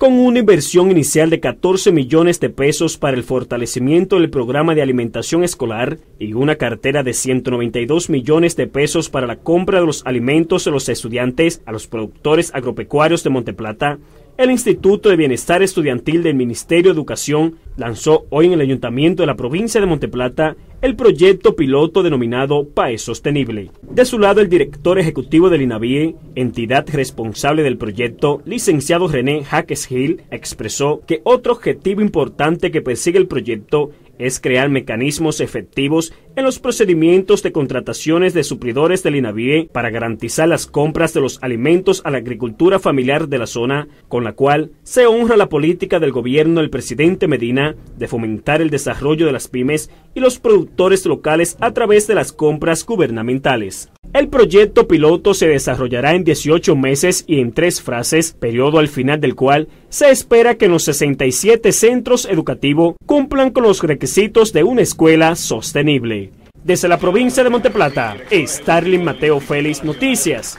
con una inversión inicial de 14 millones de pesos para el fortalecimiento del programa de alimentación escolar y una cartera de 192 millones de pesos para la compra de los alimentos de los estudiantes a los productores agropecuarios de Monteplata, el Instituto de Bienestar Estudiantil del Ministerio de Educación lanzó hoy en el Ayuntamiento de la provincia de Monteplata el proyecto piloto denominado País e Sostenible. De su lado, el director ejecutivo del INAVIE, entidad responsable del proyecto, licenciado René Hackes Hill, expresó que otro objetivo importante que persigue el proyecto es crear mecanismos efectivos en los procedimientos de contrataciones de suplidores del INAVIE para garantizar las compras de los alimentos a la agricultura familiar de la zona, con la cual se honra la política del gobierno del presidente Medina de fomentar el desarrollo de las pymes y los productores locales a través de las compras gubernamentales. El proyecto piloto se desarrollará en 18 meses y en tres frases, periodo al final del cual se espera que los 67 centros educativos cumplan con los requisitos de una escuela sostenible. Desde la provincia de Monteplata, Starling Mateo Félix Noticias,